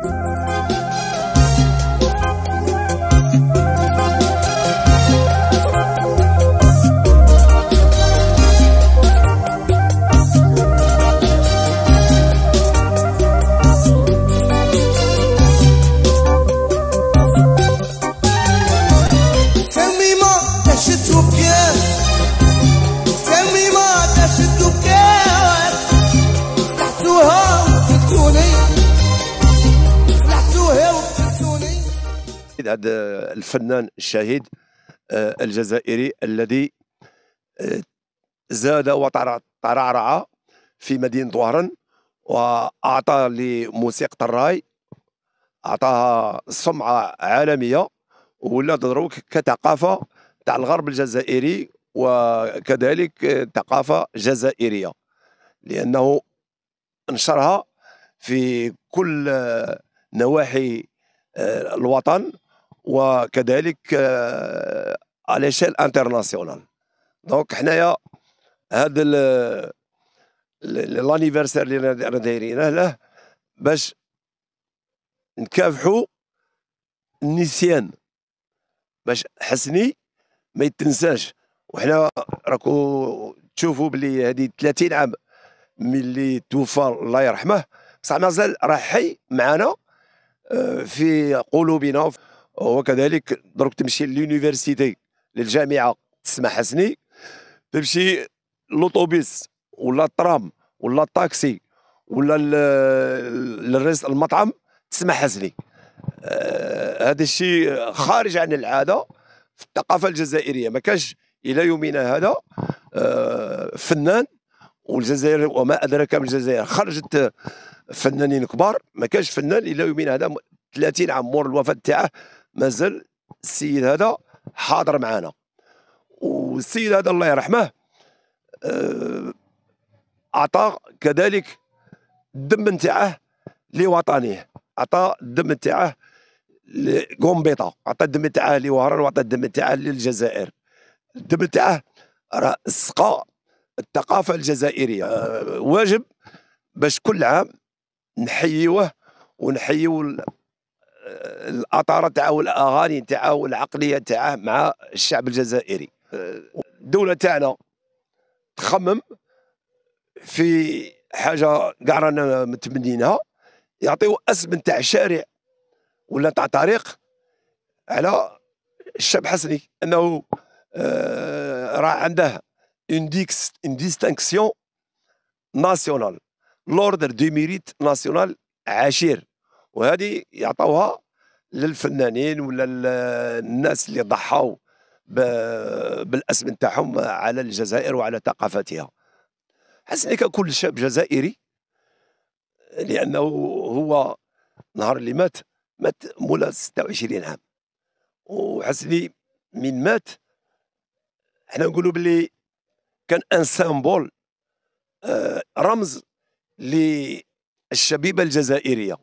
Thank you. اكيد هذا الفنان الشهيد آه، الجزائري الذي آه، زاد وترعرع في مدينه وهران واعطى لموسيقى الراي اعطاها سمعه عالميه ولا دروك كثقافه تاع الغرب الجزائري وكذلك ثقافه جزائريه لانه نشرها في كل نواحي آه، الوطن وكذلك آه، على شيل انترناسيونال دونك حنايا هذا لانيفرسير اللي دايرينه له باش نكافحوا النسيان باش حسني ما يتنساش وحنا راكو تشوفوا بلي هذه 30 عام ملي توفى الله يرحمه بصح مازال راه حي معانا آه، في قلوبنا هو كذلك دروك تمشي لليونيفرسيتي للجامعه تسمع حسني تمشي لوطوبيس ولا الترام ولا الطاكسي ولا الرز المطعم تسمع حسني آه هذا الشيء خارج عن العاده في الثقافه الجزائريه ما كانش الى يومنا هذا آه فنان والجزائر وما ادراك من الجزائر خرجت فنانين كبار ما كانش فنان الى يومنا هذا 30 عام مور الوفاه تاعه مازال السيد هذا حاضر معنا والسيد هذا الله يرحمه آه، اعطى كذلك الدم نتاعه لوطنه اعطى الدم نتاعه لقومبيطه اعطى الدم نتاعه لوهران واعطى الدم نتاعه للجزائر الدم نتاعه راه سقى الثقافه الجزائريه آه، واجب باش كل عام نحيوه ونحيو الاطار تاعو الاغاني تاعو العقليه تاعه مع الشعب الجزائري الدوله تاعنا تخمم في حاجه كاع رانا متمنينها يعطيو اسم تاع شارع ولا تاع طريق على الشاب حسني انه آه، راه عنده اون ديكس اون ديستانكسيون ناسيونال لوردر دو ميريت ناسيونال عشير وهذه يعطوها للفنانين ولا الناس اللي ضحوا بالاسم نتاعهم على الجزائر وعلى ثقافتها حسني ككل شاب جزائري لانه هو نهار اللي مات مات مولا 26 عام وحسني من مات احنا نقولوا باللي كان ان آه، سامبول رمز للشبيبه الجزائريه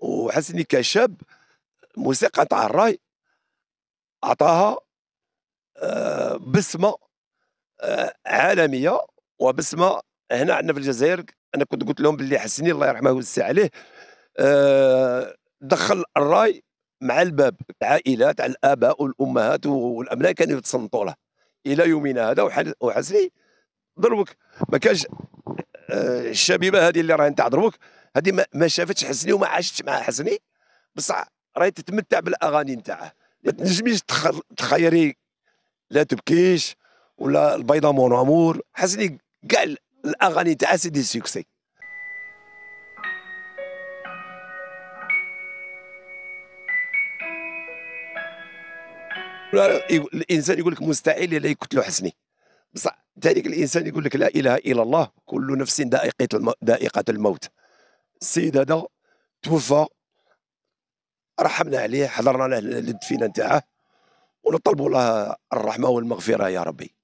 وحسني كشاب الموسيقى تاع الراي اعطاها آه، بسمه آه، عالميه وبسمه هنا عندنا في الجزائر انا كنت قلت لهم باللي حسني الله يرحمه ويوسع عليه آه، دخل الراي مع الباب العائله تاع الاباء والامهات والابناء كانوا يتصنتوا له الى يومنا هذا وحسني ضربك ما كانش الشبيبه هذه اللي راهي تاع ضربك هذه ما شافتش حسني وما عاشتش مع حسني بصح راهي تتمتع بالاغاني نتاعه ما تنجميش تخيري لا تبكيش ولا البيضه مون امور حسني كاع الاغاني تاع سيدي سيكسي الانسان يقول لك مستحيل الا يقتلوا حسني بصح ذلك الانسان يقول لك لا اله الا الله كل نفس ذائقه دائقه الموت السيد هذا توفى رحمنا عليه حضرنا له الدفينه نتاعه ونطلبوا الله الرحمه والمغفره يا ربي